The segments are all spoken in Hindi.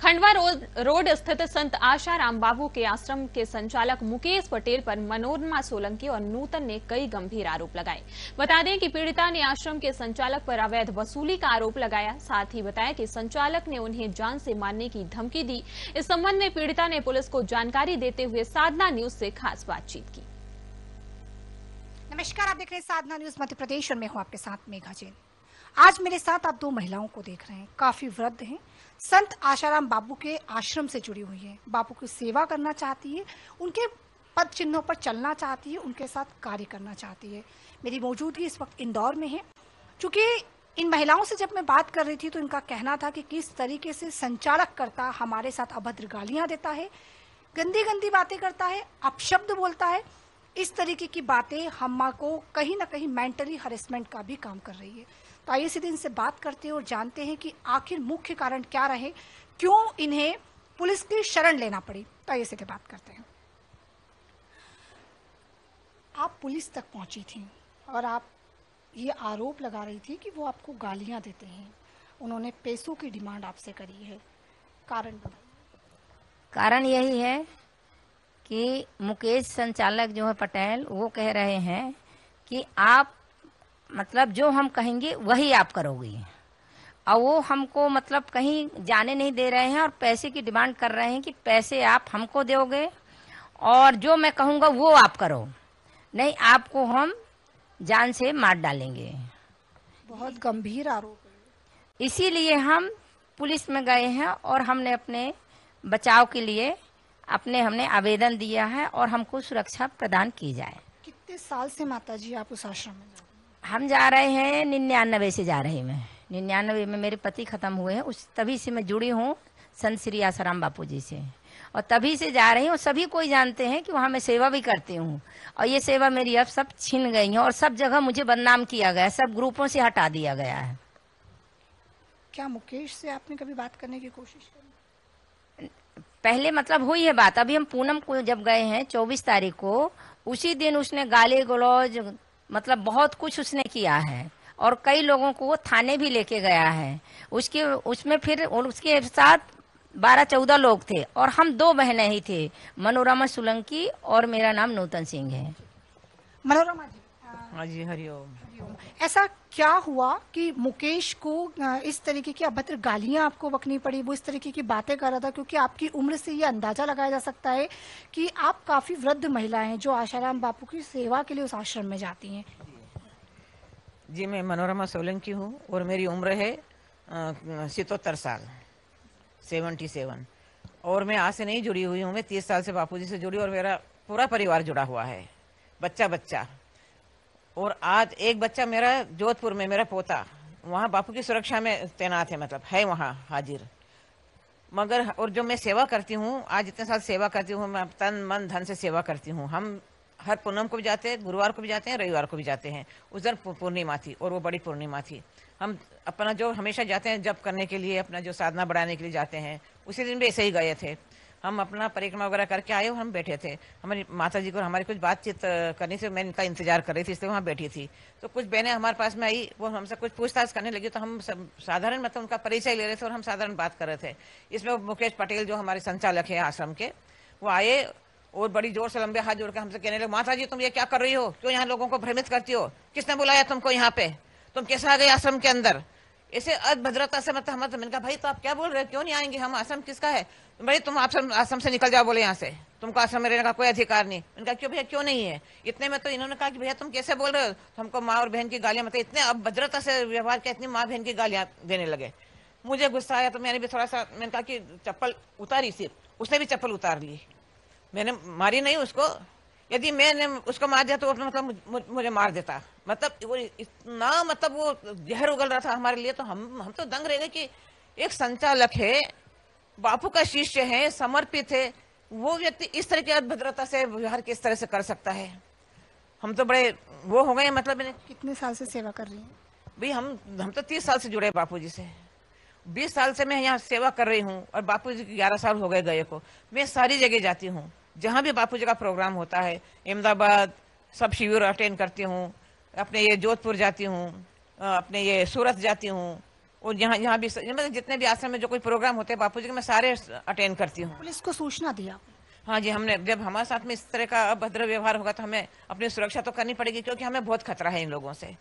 खंडवा रोड स्थित संत आशा राम बाबू के आश्रम के संचालक मुकेश पटेल पर मनोरमा सोलंकी और नूतन ने कई गंभीर आरोप लगाए बता दें कि पीड़िता ने आश्रम के संचालक पर अवैध वसूली का आरोप लगाया साथ ही बताया कि संचालक ने उन्हें जान से मारने की धमकी दी इस संबंध में पीड़िता ने पुलिस को जानकारी देते हुए साधना न्यूज से खास बातचीत की नमस्कार आप देख रहे हैं साधना न्यूज मध्य प्रदेश और मैं हूँ आपके साथ मेघा जैन आज मेरे साथ आप दो महिलाओं को देख रहे हैं काफी वृद्ध हैं संत आशाराम बाबू के आश्रम से जुड़ी हुई हैं बापू की सेवा करना चाहती है उनके पद चिन्हों पर चलना चाहती है उनके साथ कार्य करना चाहती है मेरी मौजूदगी इस वक्त इंदौर में है चूंकि इन महिलाओं से जब मैं बात कर रही थी तो इनका कहना था कि किस तरीके से संचालक करता हमारे साथ अभद्र गालियां देता है गंदी गंदी बातें करता है अपशब्द बोलता है इस तरीके की बातें हम को कहीं ना कहीं मेंटली हरेसमेंट का भी काम कर रही है तो आइए सीधे इनसे बात करते हैं और जानते हैं कि आखिर मुख्य कारण क्या रहे क्यों इन्हें पुलिस की शरण लेना पड़ी तो आइए सीधे बात करते हैं आप पुलिस तक पहुंची थी और आप ये आरोप लगा रही थी कि वो आपको गालियां देते हैं उन्होंने पैसों की डिमांड आपसे करी है कारण बताइए कारण यही है कि मुकेश संचालक जो है पटेल वो कह रहे हैं कि आप मतलब जो हम कहेंगे वही आप करोगे और वो हमको मतलब कहीं जाने नहीं दे रहे हैं और पैसे की डिमांड कर रहे हैं कि पैसे आप हमको दोगे और जो मैं कहूँगा वो आप करो नहीं आपको हम जान से मार डालेंगे बहुत गंभीर आरोप है इसीलिए हम पुलिस में गए हैं और हमने अपने बचाव के लिए अपने हमने आवेदन दिया है और हमको सुरक्षा प्रदान की जाए कितने साल से माता जी आप उस आश्रम में हम जा रहे हैं निन्यानवे से जा रही मैं निन्यानवे में मेरे पति खत्म हुए हैं उस तभी से मैं जुड़ी हूँ संत श्री आसाराम बापू जी से और तभी से जा रही हूँ सभी कोई जानते हैं कि वहाँ मैं सेवा भी करती हूँ और ये सेवा मेरी अब सब छीन गई है और सब जगह मुझे बदनाम किया गया सब ग्रुपों से हटा दिया गया है क्या मुकेश से आपने कभी बात करने की कोशिश की पहले मतलब हुई है बात अभी हम पूनम को जब गए हैं चौबीस तारीख को उसी दिन उसने गाली गलौज मतलब बहुत कुछ उसने किया है और कई लोगों को वो थाने भी लेके गया है उसके उसमें फिर उसके साथ बारह चौदह लोग थे और हम दो बहनें ही थे मनोरमा सोलंकी और मेरा नाम नूतन सिंह है मनोरमा जी हाँ जी हरिओम ऐसा क्या हुआ कि मुकेश को इस तरीके की अभद्र गालियां आपको बकनी पड़ी वो इस तरीके की बातें कर रहा था क्योंकि आपकी उम्र से ये अंदाजा लगाया जा सकता है कि आप काफी वृद्ध महिलाएं हैं जो आशाराम बापू की सेवा के लिए उस आश्रम में जाती हैं जी मैं मनोरमा सोलंकी हूँ और मेरी उम्र है सितहत्तर साल सेवेंटी सेवन और मैं आज से नहीं जुड़ी हुई हूँ मैं तीस साल से बापू जी से जुड़ी और मेरा पूरा परिवार जुड़ा हुआ है बच्चा बच्चा और आज एक बच्चा मेरा जोधपुर में मेरा पोता वहाँ बापू की सुरक्षा में तैनात है मतलब है वहाँ हाजिर मगर और जो मैं सेवा करती हूँ आज इतने साल सेवा करती हूँ मैं तन मन धन से सेवा करती हूँ हम हर पूनम को भी जाते हैं गुरुवार को भी जाते हैं रविवार को भी जाते हैं उस दिन पूर्णिमा थी और वो बड़ी पूर्णिमा थी हम अपना जो हमेशा जाते हैं जब करने के लिए अपना जो साधना बढ़ाने के लिए जाते हैं उसी दिन भी ऐसे ही गए थे हम अपना परिक्रमा वगैरह करके आए और हम बैठे थे हमारी माता जी को हमारी कुछ बातचीत करनी थी मैं इनका इंतजार कर रही थी इसलिए वहाँ बैठी थी तो कुछ बहनें हमारे पास में आई वो हमसे कुछ पूछताछ करने लगी तो हम साधारण मतलब उनका परिचय ले रहे थे और हम साधारण बात कर रहे थे इसमें मुकेश पटेल जो हमारे संचालक है आश्रम के वो आए और बड़ी जोर से लंबे हाथ जोड़ के हमसे कहने लगे माता जी तुम ये क्या कर रही हो क्यों यहाँ लोगों को भ्रमित करती हो किसने बुलाया तुमको यहाँ पे तुम कैसे आ गए आश्रम के अंदर इसे अभद्रता से मतलब मतलब मैंने कहा भाई तो आप क्या बोल रहे हो क्यों नहीं आएंगे हम आसम किसका है भाई तुम आप आसम से निकल जाओ बोले यहाँ से तुमको आसम में रहने का कोई अधिकार नहीं उनका क्यों भैया क्यों नहीं है इतने में तो इन्होंने कहा कि भैया तुम कैसे बोल रहे हो तो हमको माँ और बहन की गालियां मतलब इतने अभद्रता से व्यवहार किया इतनी माँ बहन की गालियां देने लगे मुझे गुस्सा आया तो मैंने भी थोड़ा सा मैंने कहा कि चप्पल उतारी सिर्फ उसने भी चप्पल उतार ली मैंने मारी नहीं उसको यदि मैंने उसको मार दिया तो मतलब मुझे मार देता मतलब वो इतना मतलब वो जहर उगल रहा था हमारे लिए तो हम हम तो दंग रह गए कि एक संचालक है बापू का शिष्य है समर्पित है वो व्यक्ति इस तरह की अभद्रता से व्यवहार किस तरह से कर सकता है हम तो बड़े वो हो गए मतलब मैंने कितने साल से सेवा कर रही है भाई हम हम तो तीस साल से जुड़े बापू जी से बीस साल से मैं यहाँ सेवा कर रही हूँ और बापू जी के ग्यारह साल हो गए गए को मैं सारी जगह जाती हूँ जहाँ भी बापू जी का प्रोग्राम होता है अहमदाबाद सब शिविर अटेंड करती हूँ अपने ये जोधपुर जाती हूँ अपने ये सूरत जाती हूँ और यहाँ यहाँ भी मतलब जितने भी आश्रम में जो कोई प्रोग्राम होते हैं बापू जी के मैं सारे अटेंड करती हूँ पुलिस को सूचना दिया हाँ जी हमने जब हमारे साथ में इस तरह का अभद्र व्यवहार होगा तो हमें अपनी सुरक्षा तो करनी पड़ेगी क्योंकि हमें बहुत खतरा है इन लोगों से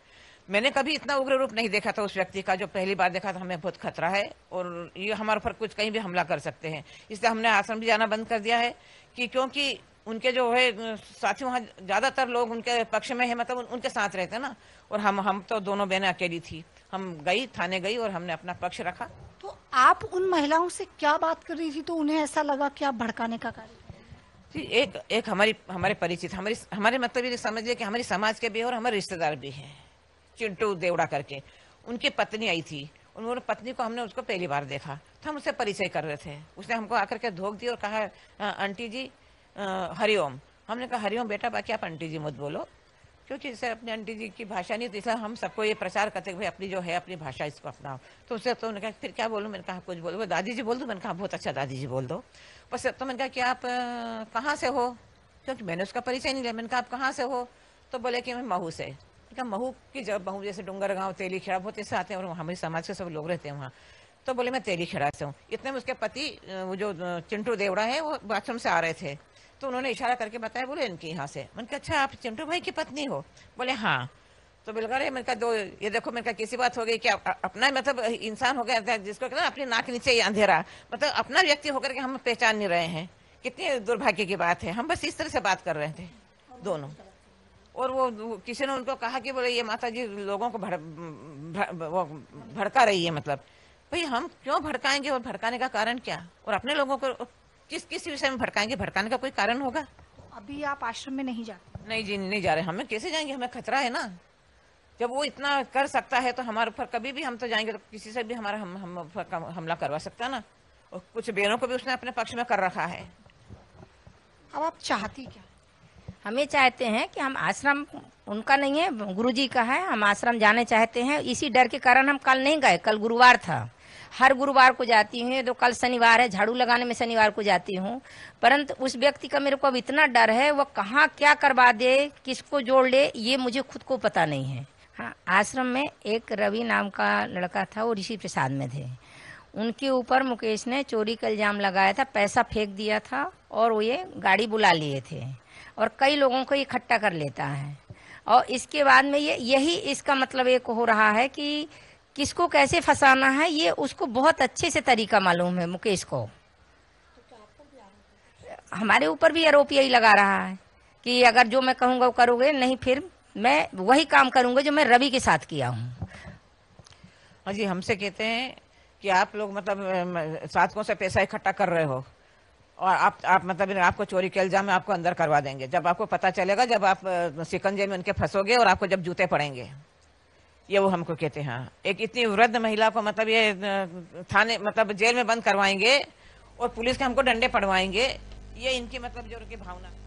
मैंने कभी इतना उग्र रूप नहीं देखा था उस व्यक्ति का जो पहली बार देखा था हमें बहुत खतरा है और ये हमारे ऊपर कुछ कहीं भी हमला कर सकते हैं इसलिए हमने आश्रम भी जाना बंद कर दिया है कि क्योंकि उनके जो है साथी वहाँ ज़्यादातर लोग उनके पक्ष में है मतलब उन, उनके साथ रहते ना और हम हम तो दोनों बहनें अकेली थी हम गई थाने गई और हमने अपना पक्ष रखा तो आप उन महिलाओं से क्या बात कर रही थी तो उन्हें ऐसा लगा कि आप भड़काने का कार्य जी एक एक हमारी हमारे परिचित हमारी हमारे मतलब ये समझिए कि हमारी समाज के भी है और हमारे रिश्तेदार भी हैं चिंटू देवड़ा करके उनकी पत्नी आई थी उन्होंने पत्नी को हमने उसको पहली बार देखा तो हम उससे परिचय कर रहे थे उसने हमको आकर के धोख दी और कहा आंटी जी हरिओम हमने कहा हरिओम बेटा बाकी आप आंटी जी मत बोलो क्योंकि इसे अपने आंटी जी की भाषा नहीं तो इसलिए हम सबको ये प्रचार करते भाई अपनी जो है अपनी भाषा इसको अपनाओ तो उससे तो उन्होंने कहा फिर क्या बोलूँ मैंने कहा कुछ बोलो वो दादी जी बोल दो मैंने कहा बहुत अच्छा दादी जी बोल दो बस तो मैंने कहा कि आप कहाँ से हो क्योंकि मैंने उसका परिचय नहीं लिया मैंने कहा आप कहाँ से हो तो बोले कि मैं महू से महू की जब महू जैसे डूंगर गाँव तेली खेड़ा बहुत ऐसे आते हैं और हमारे समाज के सब लोग रहते हैं वहाँ तो बोले मैं तेली खेड़ा से हूँ इतने में उसके पति वो जो चिंटू देवड़ा है वो बाथरूम से आ रहे थे तो उन्होंने इशारा करके बताया बोले इनके यहाँ से मैंने कहा अच्छा आप चिंटू भाई की पत्नी हो बोले हाँ तो बिल्कुल मैंने कहा दो ये देखो मैंने कहा किसी बात हो गई कि अपना मतलब इंसान हो गया जिसको कहना अपने नाक नीचे ही अंधेरा मतलब अपना व्यक्ति होकर के हम पहचान नहीं रहे हैं कितनी दुर्भाग्य की बात है हम बस इस तरह से बात कर रहे थे दोनों और वो किसी ने उनको कहा कि बोले ये माता जी लोगों को भड़, भड़, वो भड़का रही है मतलब भाई हम क्यों भड़काएंगे और भड़काने का कारण क्या और अपने लोगों को किस किस विषय में भड़काएंगे भड़काने का कोई कारण होगा अभी आप आश्रम में नहीं जाते नहीं जी नहीं जा रहे हमें कैसे जाएंगे हमें खतरा है ना जब वो इतना कर सकता है तो हमारे ऊपर कभी भी हम तो जाएंगे तो किसी से भी हमारा हम, हम हमला करवा सकता है ना और कुछ बहनों को भी उसने अपने पक्ष में कर रखा है अब आप चाहती क्या हम ये चाहते हैं कि हम आश्रम उनका नहीं है गुरुजी का है हम आश्रम जाने चाहते हैं इसी डर के कारण हम कल नहीं गए कल गुरुवार था हर गुरुवार को जाती हूँ तो कल शनिवार है झाड़ू लगाने में शनिवार को जाती हूँ परंतु उस व्यक्ति का मेरे को अब इतना डर है वह कहाँ क्या करवा दे किसको जोड़ ले ये मुझे खुद को पता नहीं है हाँ आश्रम में एक रवि नाम का लड़का था वो ऋषि प्रसाद में थे उनके ऊपर मुकेश ने चोरी का इल्ज़ाम लगाया था पैसा फेंक दिया था और वो ये गाड़ी बुला लिए थे और कई लोगों को इकट्ठा कर लेता है और इसके बाद में ये यही इसका मतलब एक हो रहा है कि किसको कैसे फंसाना है ये उसको बहुत अच्छे से तरीका मालूम है मुकेश को हमारे ऊपर भी आरोप यही लगा रहा है कि अगर जो मैं कहूँगा वो करोगे नहीं फिर मैं वही काम करूँगा जो मैं रवि के साथ किया हूँ हाँ जी हमसे कहते हैं कि आप लोग मतलब साधकों से पैसा इकट्ठा कर रहे हो और आप आप मतलब आपको चोरी के इल्जाम में आपको अंदर करवा देंगे जब आपको पता चलेगा जब आप सिकंजे में उनके फंसोगे और आपको जब जूते पड़ेंगे ये वो हमको कहते हैं एक इतनी वृद्ध महिला को मतलब ये थाने मतलब जेल में बंद करवाएंगे और पुलिस के हमको डंडे पड़वाएंगे ये इनकी मतलब जो उनकी भावना